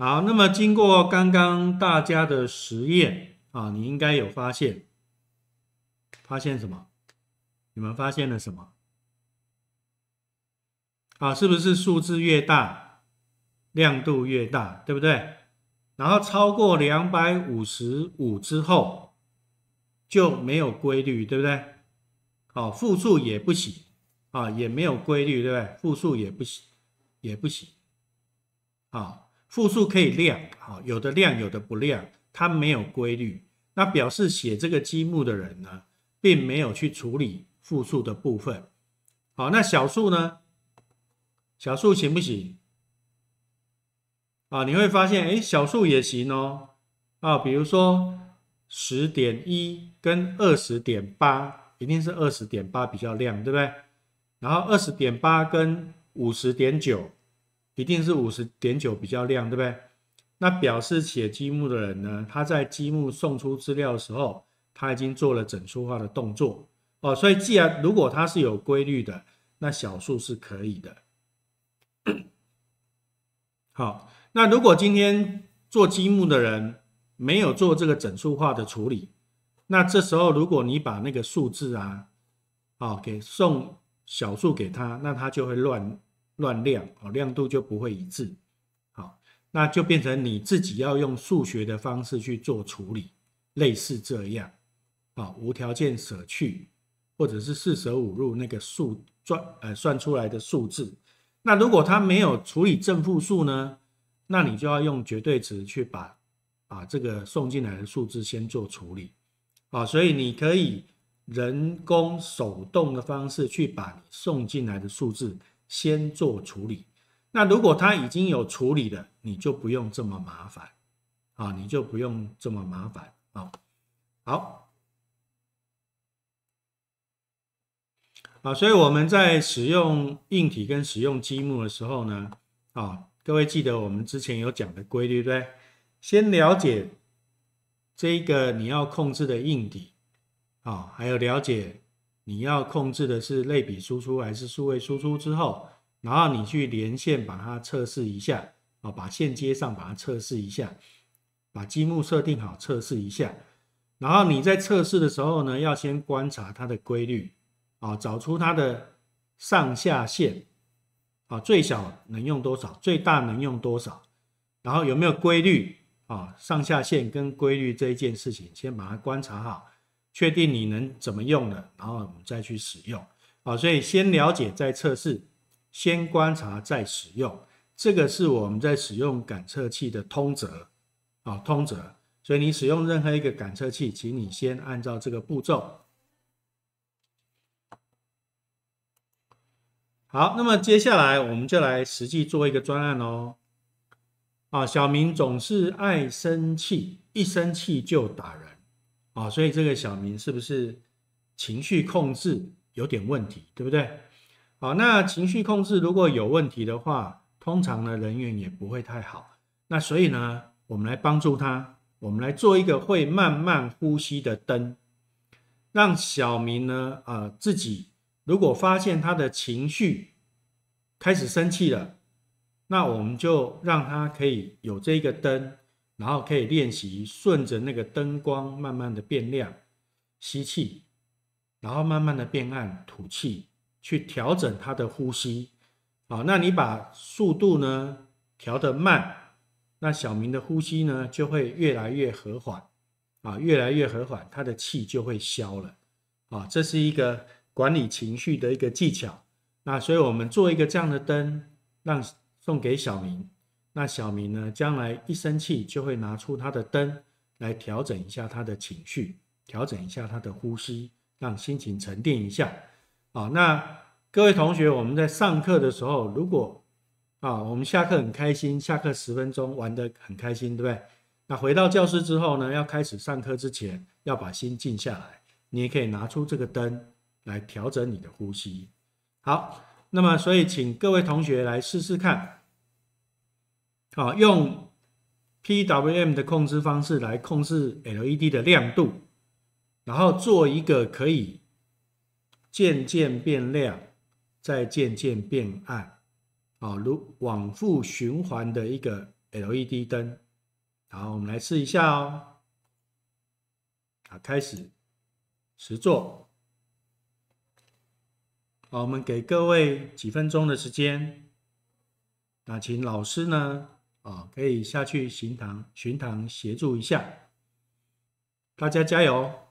好，那么经过刚刚大家的实验啊，你应该有发现，发现什么？你们发现了什么？啊，是不是数字越大亮度越大，对不对？然后超过两百五十五之后就没有规律，对不对？好，负数也不行啊，也没有规律，对不对？负数也不行，也不行，好。负数可以亮，好，有的亮，有的不亮，它没有规律，那表示写这个积木的人呢，并没有去处理负数的部分。好，那小数呢？小数行不行？啊，你会发现，哎，小数也行哦。啊，比如说十点一跟二十点八，一定是二十点八比较亮，对不对？然后二十点八跟五十点九。一定是五十点九比较亮，对不对？那表示写积木的人呢？他在积木送出资料的时候，他已经做了整数化的动作哦。所以，既然如果他是有规律的，那小数是可以的。好，那如果今天做积木的人没有做这个整数化的处理，那这时候如果你把那个数字啊，哦，给送小数给他，那他就会乱。乱亮哦，亮度就不会一致，好，那就变成你自己要用数学的方式去做处理，类似这样，好，无条件舍去，或者是四舍五入那个数算呃算出来的数字。那如果它没有处理正负数呢，那你就要用绝对值去把啊这个送进来的数字先做处理，啊，所以你可以人工手动的方式去把你送进来的数字。先做处理。那如果他已经有处理了，你就不用这么麻烦啊，你就不用这么麻烦啊。好，啊，所以我们在使用硬体跟使用积木的时候呢，啊，各位记得我们之前有讲的规律，对不对？先了解这个你要控制的硬体啊，还有了解。你要控制的是类比输出还是数位输出之后，然后你去连线把它测试一下啊，把线接上，把它测试一下，把积木设定好测试一下。然后你在测试的时候呢，要先观察它的规律啊，找出它的上下限啊，最小能用多少，最大能用多少，然后有没有规律啊，上下限跟规律这一件事情，先把它观察好。确定你能怎么用的，然后我们再去使用。好，所以先了解再测试，先观察再使用，这个是我们在使用感测器的通则。啊，通则。所以你使用任何一个感测器，请你先按照这个步骤。好，那么接下来我们就来实际做一个专案哦。啊，小明总是爱生气，一生气就打人。啊，所以这个小明是不是情绪控制有点问题，对不对？好，那情绪控制如果有问题的话，通常呢人缘也不会太好。那所以呢，我们来帮助他，我们来做一个会慢慢呼吸的灯，让小明呢，呃，自己如果发现他的情绪开始生气了，那我们就让他可以有这个灯。然后可以练习顺着那个灯光慢慢的变亮，吸气，然后慢慢的变暗，吐气，去调整他的呼吸。啊，那你把速度呢调得慢，那小明的呼吸呢就会越来越和缓，啊，越来越和缓，他的气就会消了。啊，这是一个管理情绪的一个技巧。那所以我们做一个这样的灯，让送给小明。那小明呢？将来一生气就会拿出他的灯来调整一下他的情绪，调整一下他的呼吸，让心情沉淀一下。啊，那各位同学，我们在上课的时候，如果啊，我们下课很开心，下课十分钟玩得很开心，对不对？那回到教室之后呢，要开始上课之前，要把心静下来。你也可以拿出这个灯来调整你的呼吸。好，那么所以请各位同学来试试看。啊，用 PWM 的控制方式来控制 LED 的亮度，然后做一个可以渐渐变亮，再渐渐变暗，啊，如往复循环的一个 LED 灯。好，我们来试一下哦。好，开始实做。好，我们给各位几分钟的时间。那请老师呢？啊，可以下去巡堂，巡堂协助一下，大家加油。